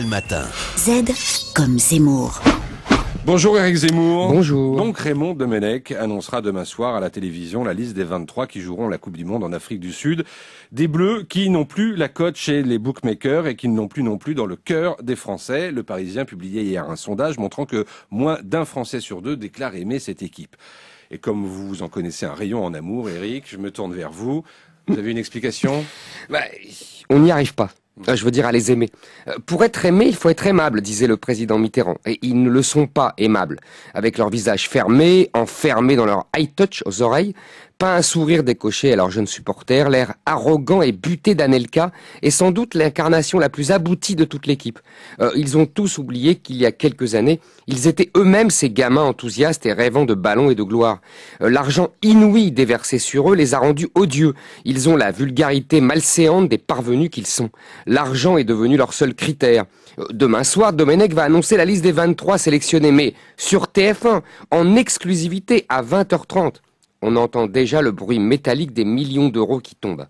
le Matin. Z comme Zemmour. Bonjour Eric Zemmour. Bonjour. Donc Raymond Domenech annoncera demain soir à la télévision la liste des 23 qui joueront la Coupe du Monde en Afrique du Sud. Des Bleus qui n'ont plus la cote chez les bookmakers et qui n'ont plus non plus dans le cœur des Français. Le Parisien publiait hier un sondage montrant que moins d'un Français sur deux déclare aimer cette équipe. Et comme vous en connaissez un rayon en amour, Eric, je me tourne vers vous. Vous avez une explication bah, On n'y arrive pas. Euh, je veux dire à les aimer. Euh, pour être aimé, il faut être aimable, disait le président Mitterrand. Et ils ne le sont pas aimables. Avec leur visage fermé, enfermé dans leur high touch aux oreilles, pas un sourire décoché à leurs jeunes supporters, l'air arrogant et buté d'Anelka est sans doute l'incarnation la plus aboutie de toute l'équipe. Euh, ils ont tous oublié qu'il y a quelques années, ils étaient eux-mêmes ces gamins enthousiastes et rêvant de ballons et de gloire. Euh, l'argent inouï déversé sur eux les a rendus odieux. Ils ont la vulgarité malséante des parvenus qu'ils sont. L'argent est devenu leur seul critère. Euh, demain soir, Domenech va annoncer la liste des 23 sélectionnés, mais sur TF1, en exclusivité à 20h30 on entend déjà le bruit métallique des millions d'euros qui tombent.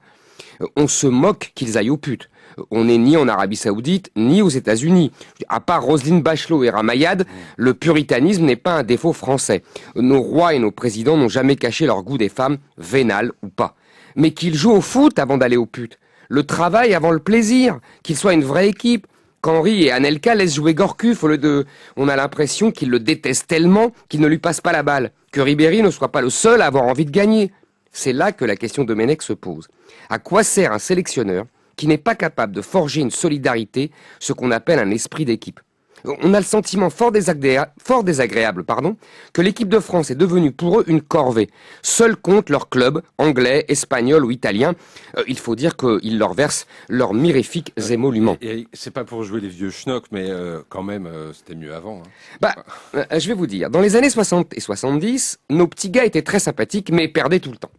Euh, on se moque qu'ils aillent aux putes. Euh, on n'est ni en Arabie Saoudite, ni aux États-Unis. À part Roselyne Bachelot et Ramayad, le puritanisme n'est pas un défaut français. Nos rois et nos présidents n'ont jamais caché leur goût des femmes, vénales ou pas. Mais qu'ils jouent au foot avant d'aller au putes. Le travail avant le plaisir. Qu'ils soient une vraie équipe. Henri et Anelka laissent jouer Gorkuf au lieu de... On a l'impression qu'ils le détestent tellement qu'ils ne lui passent pas la balle, que Ribéry ne soit pas le seul à avoir envie de gagner. C'est là que la question de menec se pose. À quoi sert un sélectionneur qui n'est pas capable de forger une solidarité, ce qu'on appelle un esprit d'équipe on a le sentiment fort, désagréable, pardon, que l'équipe de France est devenue pour eux une corvée. Seul compte leur club, anglais, espagnol ou italien. Euh, il faut dire qu'ils leur versent leurs mirifiques émoluments. Et, c'est pas pour jouer les vieux schnocks, mais euh, quand même, euh, c'était mieux avant. Hein. Bah, je vais vous dire, dans les années 60 et 70, nos petits gars étaient très sympathiques, mais perdaient tout le temps.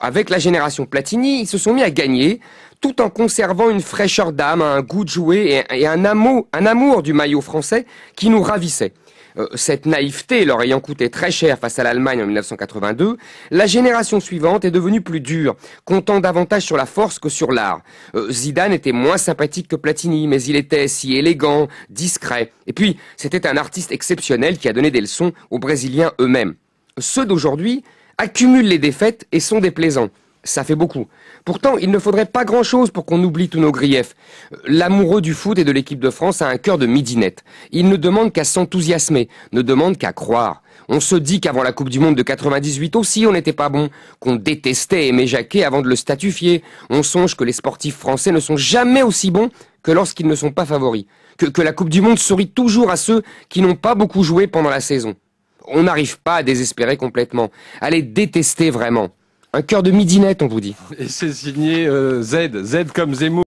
Avec la génération Platini, ils se sont mis à gagner, tout en conservant une fraîcheur d'âme, un goût de jouer et, un, amour, un amour du maillot français qui nous ravissait euh, cette naïveté leur ayant coûté très cher face à l'Allemagne en 1982, la génération suivante est devenue plus dure, comptant davantage sur la force que sur l'art. Euh, Zidane était moins sympathique que Platini, mais il était si élégant, discret. Et puis, c'était un artiste exceptionnel qui a donné des leçons aux Brésiliens eux-mêmes. Ceux d'aujourd'hui accumulent les défaites et sont déplaisants. Ça fait beaucoup. Pourtant, il ne faudrait pas grand-chose pour qu'on oublie tous nos griefs. Euh, l'amoureux du foot et de l'équipe de France a un cœur de midinette. Il ne demande qu'à s'enthousiasmer, ne demande qu'à croire. On se dit qu'avant la Coupe du Monde de 98 aussi, on n'était pas bon, qu'on détestait Aimé Jacquet avant de le statufier. On songe que les sportifs français ne sont jamais aussi bons que lorsqu'ils ne sont pas favoris. Que, que la Coupe du Monde sourit toujours à ceux qui n'ont pas beaucoup joué pendant la saison. On n'arrive pas à désespérer complètement, à les détester vraiment. Un cœur de midinette, on vous dit. Et c'est signé euh, Z, Z comme Zemmour.